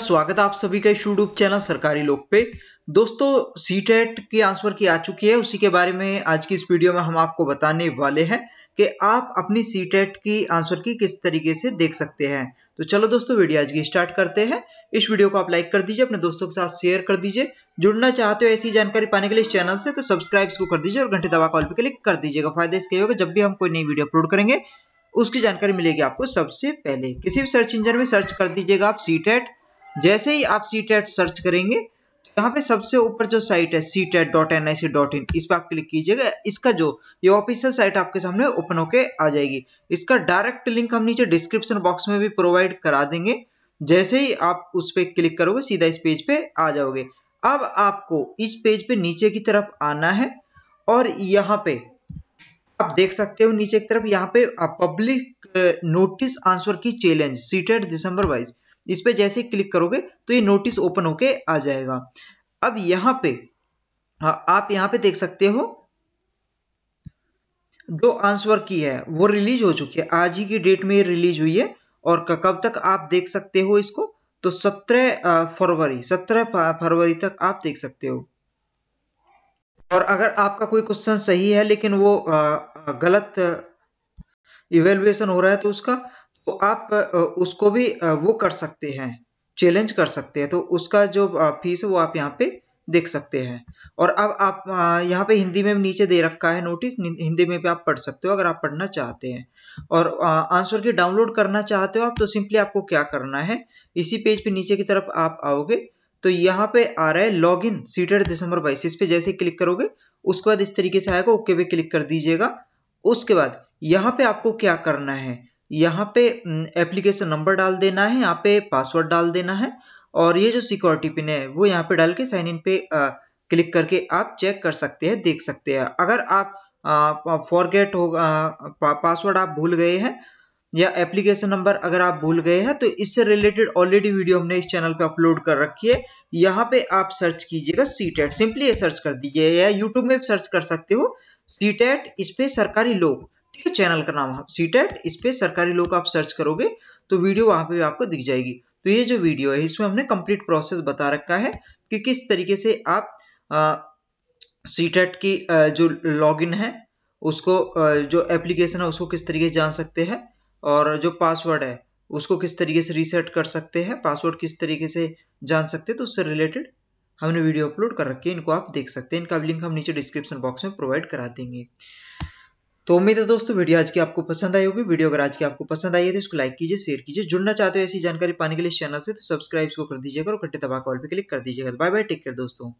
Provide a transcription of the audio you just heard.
स्वागत है आप सभी का यूट्यूब चैनल सरकारी लोक पे दोस्तों सी टेट की आंसर की आ चुकी है उसी के बारे में आज की इस वीडियो में हम आपको बताने वाले हैं कि आप अपनी सी टेट की आंसर की किस तरीके से देख सकते हैं तो चलो दोस्तों वीडियो आज की स्टार्ट करते हैं इस वीडियो को आप लाइक कर दीजिए अपने दोस्तों के साथ शेयर कर दीजिए जुड़ना चाहते हो ऐसी जानकारी पाने के लिए इस चैनल से तो सब्सक्राइब इसको कर दीजिए और घंटे दवा कॉल पर क्लिक कर दीजिएगा फायदा इसके होगा जब भी हम कोई नई वीडियो अपलोड करेंगे उसकी जानकारी मिलेगी आपको सबसे पहले किसी भी सर्च इंजन में सर्च कर दीजिएगा आप सी टेट जैसे ही आप सी टेट सर्च करेंगे तो यहाँ पे सबसे ऊपर जो साइट है C TET dot N I C dot in इस पर आप क्लिक कीजिएगा इसका जो ये ऑफिशियल साइट आपके सामने ओपन होके आ जाएगी इसका डायरेक्ट लिंक हम नीचे डिस्क्रिप्शन बॉक्स में भी प्रोवाइड करा देंगे जैसे ही आप उस पर क्लिक करोगे सीधा इस पेज पे आ जाओगे अब आपको इस पेज पे नीचे की तरफ आना है और यहाँ पे आप देख सकते हो नीचे की तरफ यहाँ पे public notice answer key challenge CTET December wise इस पर जैसे क्लिक करोगे तो ये नोटिस ओपन होके आ जाएगा अब यहाँ पे हाँ, आप यहाँ पे देख सकते हो जो आंसर की है वो रिलीज हो चुकी है आज ही की डेट में ये रिलीज हुई है और कब तक आप देख सकते हो इसको तो 17 फरवरी 17 फरवरी तक आप देख सकते हो और अगर आपका कोई क्वेश्चन सही है लेकिन वो गलत इवेल्युएशन हो रहा है तो उसका तो आप उसको भी वो कर सकते हैं चैलेंज कर सकते हैं तो उसका जो फीस है वो आप यहाँ पे देख सकते हैं और अब आप यहाँ पे हिंदी में नीचे दे रखा है नोटिस हिंदी में भी आप पढ़ सकते हो अगर आप पढ़ना चाहते हैं और आंसर की डाउनलोड करना चाहते हो आप तो सिंपली आपको क्या करना है इसी पेज पे नीचे की तरफ आप आओगे तो यहाँ पे आ रहा है लॉग इन सीटेड दिसंबर बाईस इस पर जैसे क्लिक करोगे उसके बाद इस तरीके से आएगा ओके पे क्लिक कर दीजिएगा उसके बाद यहाँ पे आपको क्या करना है यहाँ पे एप्लीकेशन नंबर डाल देना है यहाँ पे पासवर्ड डाल देना है और ये जो सिक्योरिटी पिन है वो यहाँ पे डाल के साइन इन पे आ, क्लिक करके आप चेक कर सकते हैं देख सकते हैं अगर आप फॉरगेट हो पा, पासवर्ड आप भूल गए हैं या एप्लीकेशन नंबर अगर आप भूल गए हैं तो इससे रिलेटेड ऑलरेडी वीडियो हमने इस चैनल पे अपलोड कर रखी है यहाँ पे आप सर्च कीजिएगा सी सिंपली ये सर्च कर दीजिए या यूट्यूब में सर्च कर सकते हो सी इस पे सरकारी लोग है चैनल का नाम सी टेट इस पर सरकारी लोग आप सर्च करोगे तो वीडियो वहां पे आपको दिख जाएगी तो ये जो वीडियो है इसमें हमने कंप्लीट प्रोसेस बता रखा है कि किस तरीके से आप सी टेट की आ, जो लॉगिन है उसको आ, जो एप्लीकेशन है उसको किस तरीके से जान सकते हैं और जो पासवर्ड है उसको किस तरीके से रीसेट कर सकते हैं पासवर्ड किस तरीके से जान सकते हैं तो उससे रिलेटेड हमने वीडियो अपलोड कर रखी है इनको आप देख सकते हैं इनका लिंक हम नीचे डिस्क्रिप्शन बॉक्स में प्रोवाइड करा देंगे तो उम्मीद है दोस्तों वीडियो आज की आपको पसंद आई होगी वीडियो अगर आज की आपको पसंद आई है तो इसको लाइक कीजिए शेयर कीजिए जुड़ना चाहते हो ऐसी जानकारी पाने के लिए चैनल से तो सब्सक्राइब इसको कर दीजिएगा और घंटे दबा कॉल पर क्लिक कर दीजिएगा बाय बाय टेक केयर दोस्तों